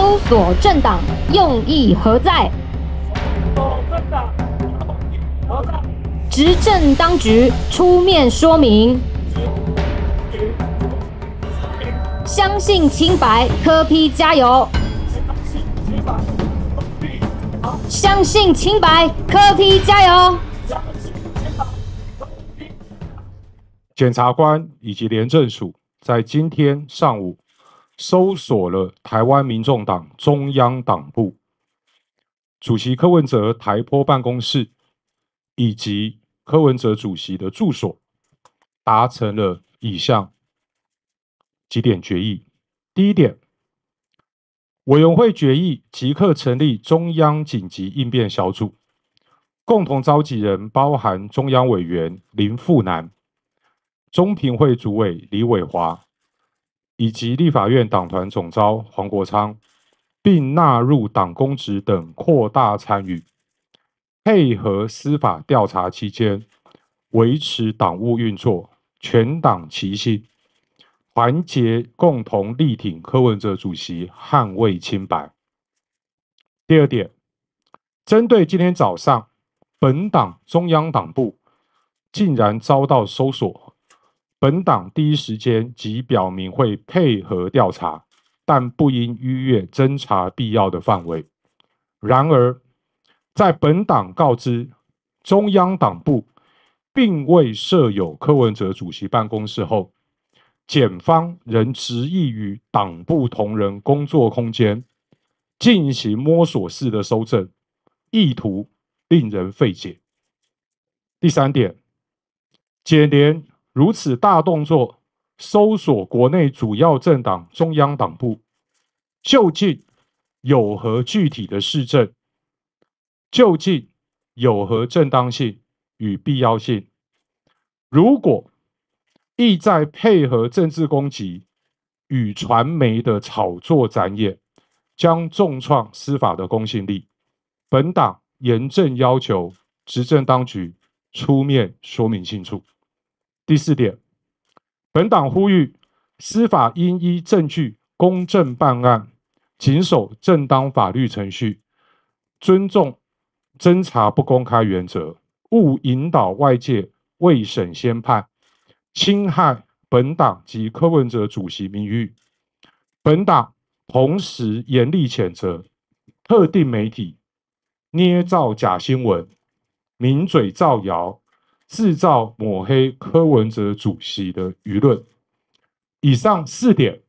搜索政党用意何在？执政当局出面说明，相信清白，科批加油！相信清白，科批加油！检察官以及廉政署在今天上午。搜索了台湾民众党中央党部、主席柯文哲台波办公室以及柯文哲主席的住所，达成了以下几点决议：第一点，委员会决议即刻成立中央紧急应变小组，共同召集人包含中央委员林富南、中评会主委李伟华。以及立法院党团总召黄国昌，并纳入党公职等扩大参与，配合司法调查期间，维持党务运作，全党齐心，团结共同力挺柯文哲主席，捍卫清白。第二点，针对今天早上本党中央党部竟然遭到搜索。本党第一时间即表明会配合调查，但不应逾越侦查必要的范围。然而，在本党告知中央党部并未设有柯文哲主席办公室后，检方仍执意与党部同仁工作空间进行摸索式的搜证，意图令人费解。第三点，检联。如此大动作，搜索国内主要政党中央党部，究竟有何具体的市政？究竟有何正当性与必要性？如果意在配合政治攻击与传媒的炒作展演，将重创司法的公信力。本党严正要求执政当局出面说明清楚。第四点，本党呼吁司法应依证据公正办案，谨守正当法律程序，尊重侦查不公开原则，勿引导外界未审先判，侵害本党及柯文哲主席名誉。本党同时严厉谴责特定媒体捏造假新闻、名嘴造谣。制造抹黑柯文哲主席的舆论，以上四点。